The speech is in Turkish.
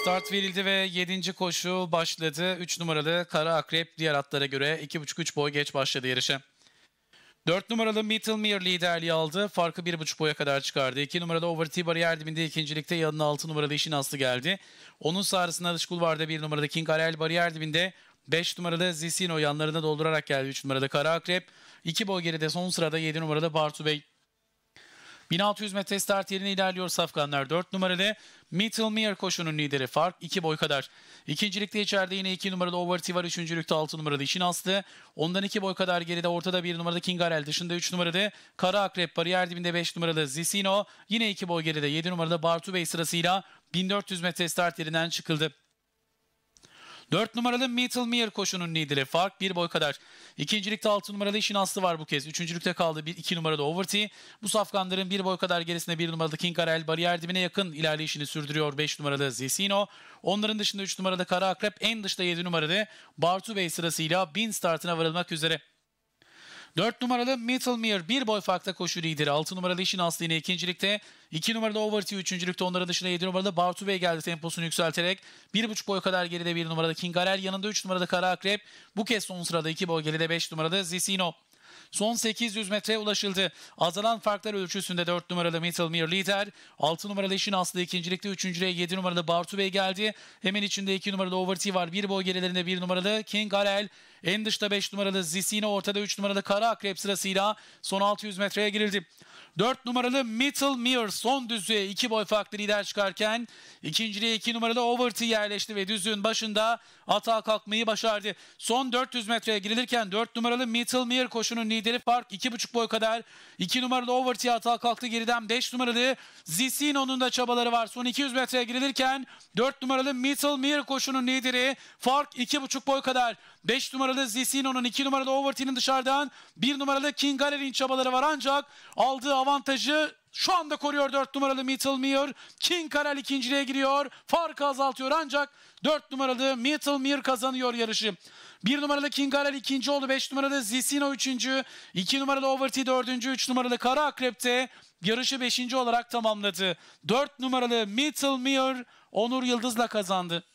Start verildi ve 7. koşu başladı. 3 numaralı Kara Akrep diğer atlara göre 2,5-3 boy geç başladı yarışa. 4 numaralı Middle Mirror liderliği aldı. Farkı 1,5 boya kadar çıkardı. 2 numaralı Overtee bariyer dibinde ikincilikte yanına 6 numaralı işin aslı geldi. Onun sağrısında dış kulvarda 1 numaralı King Arel bariyer dibinde 5 numaralı Zisino yanlarına doldurarak geldi. 3 numaralı Kara Akrep. 2 boy geride son sırada 7 numaralı Bartu Bey. 1600 metre start yerine ilerliyor Safkanlar 4 numaralı. Middlemere koşunun lideri fark 2 boy kadar. İkincilikte içeride yine 2 numaralı Overty var. Üçüncülükte 6 numaralı İşin Aslı. Ondan 2 boy kadar geride ortada 1 numaralı Kingarel. Dışında 3 numaralı Kara Akrep. Bariyer dibinde 5 numaralı Zisino. Yine 2 boy geride 7 numaralı Bartu Bey sırasıyla 1400 metre start yerinden çıkıldı. 4 numaralı Metal Mir koşunun lideri. Fark bir boy kadar. İkincilikte 6 numaralı işin aslı var bu kez. Üçüncülükte kaldı 2 numarada Overty. Bu safkanların bir boy kadar gerisinde 1 numaralı King Karel bariyer dibine yakın ilerleyişini sürdürüyor 5 numaralı Zesino. Onların dışında 3 numarada Kara Akrep en dışta 7 numaralı Bartu Bey sırasıyla bin startına varılmak üzere. 4 numaralı Mittlemere bir boy farkta koşu lideri. 6 numaralı İşin Aslı ikincilikte. 2 numaralı Overty üçüncülükte. Onların dışında 7 numaralı Bartu Bey geldi temposunu yükselterek. 1,5 boy kadar geride 1 numarada King Arel. Yanında 3 numarada Kara Akrep. Bu kez son sırada 2 boy geride 5 numarada Zisino. Son 800 metreye ulaşıldı. Azalan farklar ölçüsünde 4 numaralı Middlemere lider. 6 numaralı işin aslı ikincilikte. Üçüncüye 7 numaralı Bartu Bey geldi. Hemen içinde 2 numaralı Overtee var. Bir boy gerilerinde 1 numaralı King Galel. En dışta 5 numaralı Zisino, ortada 3 numaralı Kara Akrep sırasıyla son 600 metreye girildi. 4 numaralı Middlemere son düzlüğe 2 boy farklı lider çıkarken ikinciliğe 2 iki numaralı Overtee yerleşti ve düzlüğün başında atağa kalkmayı başardı. Son 400 metreye girilirken 4 numaralı Middlemere koşunun grubun lideri fark 2.5 boy kadar. 2 numaralı Overtee hata kalktı geriden. 5 numaralı Zisino'nun da çabaları var. Son 200 metreye girilirken 4 numaralı Mittelmeer koşunun lideri fark 2.5 boy kadar. 5 numaralı Zisino'nun 2 numaralı Overtee'nin dışarıdan 1 numaralı King Gallery'in çabaları var ancak aldığı avantajı şu anda koruyor 4 numaralı Mittelmeer. King Karel ikinciliğe giriyor. Farkı azaltıyor ancak 4 numaralı Mittelmeer kazanıyor yarışı. 1 numaralı King Karel ikinci oldu. 5 numaralı Zisino üçüncü. 2 numaralı Overty dördüncü. 3 numaralı Kara Akrep'te yarışı 5. olarak tamamladı. 4 numaralı Mittelmeer Onur Yıldız'la kazandı.